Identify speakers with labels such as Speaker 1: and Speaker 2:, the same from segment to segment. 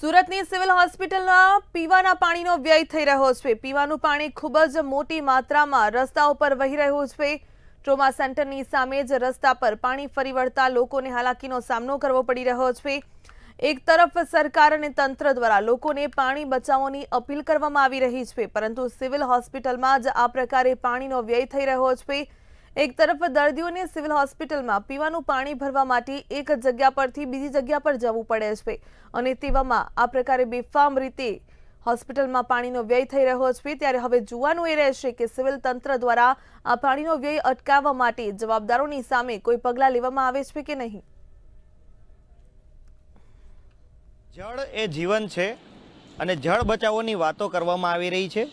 Speaker 1: સુરતની સિવિલ હોસ્પિટલમાં પીવાના પાણીનો વ્યય થઈ રહ્યો છે પીવાનું પાણી ખૂબ જ મોટી માત્રામાં રસ્તા ઉપર વહી રહ્યું છે ટ્રોમા સેન્ટરની સામે જ રસ્તા પર પાણી ફરી વળતા લોકોને હાલાકીનો સામનો કરવો પડી રહ્યો છે એક તરફ સરકાર અને તંત્ર દ્વારા લોકોને પાણી બચાવવાની અપીલ કરવામાં આવી રહી છે પરંતુ સિવિલ હોસ્પિટલમાં જ આ પ્રકારે પાણીનો વ્યય થઈ રહ્યો છે એક તરફ દર્દીઓને સિવિલ હોસ્પિટલમાં પીવાનું પાણી ભરવા માટે એક જગ્યા પરથી બીજી જગ્યા પર જવું પડે છે અને તેવામાં આ પ્રકારે બેફામ રીતે હોસ્પિટલમાં પાણીનો વ્યય થઈ રહ્યો છે ત્યારે હવે જોવાનું એ રહેશે કે સિવિલ તંત્ર દ્વારા આ પાણીનો વ્યય અટકાવવા માટે જવાબદારોની સામે કોઈ પગલાં લેવામાં આવે છે કે નહીં
Speaker 2: જળ એ જીવન છે અને જળ બચાવોની વાતો કરવામાં આવી રહી છે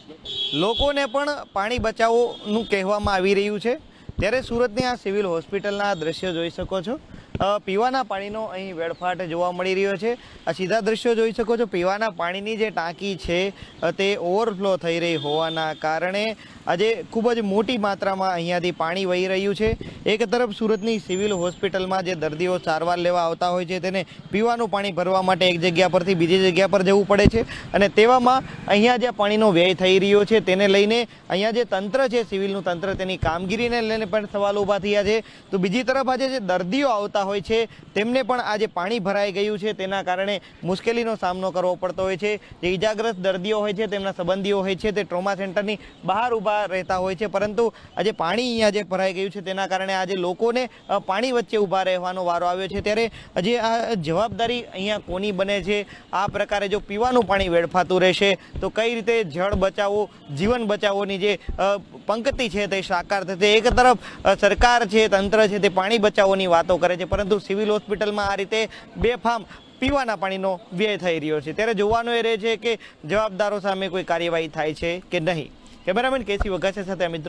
Speaker 2: લોકોને પણ પાણી બચાવોનું કહેવામાં આવી રહ્યું છે ત્યારે સુરતની આ સિવિલ હોસ્પિટલના દ્રશ્ય જોઈ શકો છો પીવાના પાણીનો અહીં વેડફાટ જોવા મળી રહ્યો છે આ સીધા દ્રશ્યો જોઈ શકો છો પીવાના પાણીની જે ટાંકી છે તે ઓવરફ્લો થઈ રહી હોવાના કારણે આજે ખૂબ જ મોટી માત્રામાં અહીંયાથી પાણી વહી રહ્યું છે એક તરફ સુરતની સિવિલ હોસ્પિટલમાં જે દર્દીઓ સારવાર લેવા આવતા હોય છે તેને પીવાનું પાણી ભરવા માટે એક જગ્યા પરથી બીજી જગ્યા પર જવું પડે છે અને તેવામાં અહીંયા જે પાણીનો વ્યય થઈ રહ્યો છે તેને લઈને અહીંયા જે તંત્ર છે સિવિલનું તંત્ર તેની કામગીરીને લઈને પણ સવાલ ઊભા થયા છે તો બીજી તરફ આજે જે દર્દીઓ આવતા હોય છે તેમને પણ આ જે પાણી ભરાઈ ગયું છે તેના કારણે મુશ્કેલીનો સામનો કરવો પડતો હોય છે જે ઇજાગ્રસ્ત દર્દીઓ હોય છે તેમના સંબંધીઓ હોય છે તે ટ્રોમા સેન્ટરની બહાર ઊભા રહેતા હોય છે પરંતુ આ જે પાણી અહીંયા જે ભરાઈ ગયું છે તેના કારણે આ જે લોકોને પાણી વચ્ચે ઊભા રહેવાનો વારો આવ્યો છે ત્યારે આ જે જવાબદારી અહીંયા કોની બને છે આ प्रकारे જો પીવાનું પાણી વેડફાતું રહેશે તો કઈ રીતે જળ બચાવો જીવન બચાવો ની જે પંક્તિ છે તે સાકાર થતે એક તરફ સરકાર છે તંત્ર છે તે પાણી બચાવો ની વાતો કરે છે પરંતુ સિવિલ હોસ્પિટલમાં આ રીતે બે બેફામ પીવાના પાણીનો વ્યય થઈ રહ્યો છે ત્યારે જોવાનું એ રહે છે કે જવાબદારો સામે કોઈ કાર્યવાહી થાય છે કે નહીં કેમેરામેન કેસી વઘાસિયા સાથે અમિત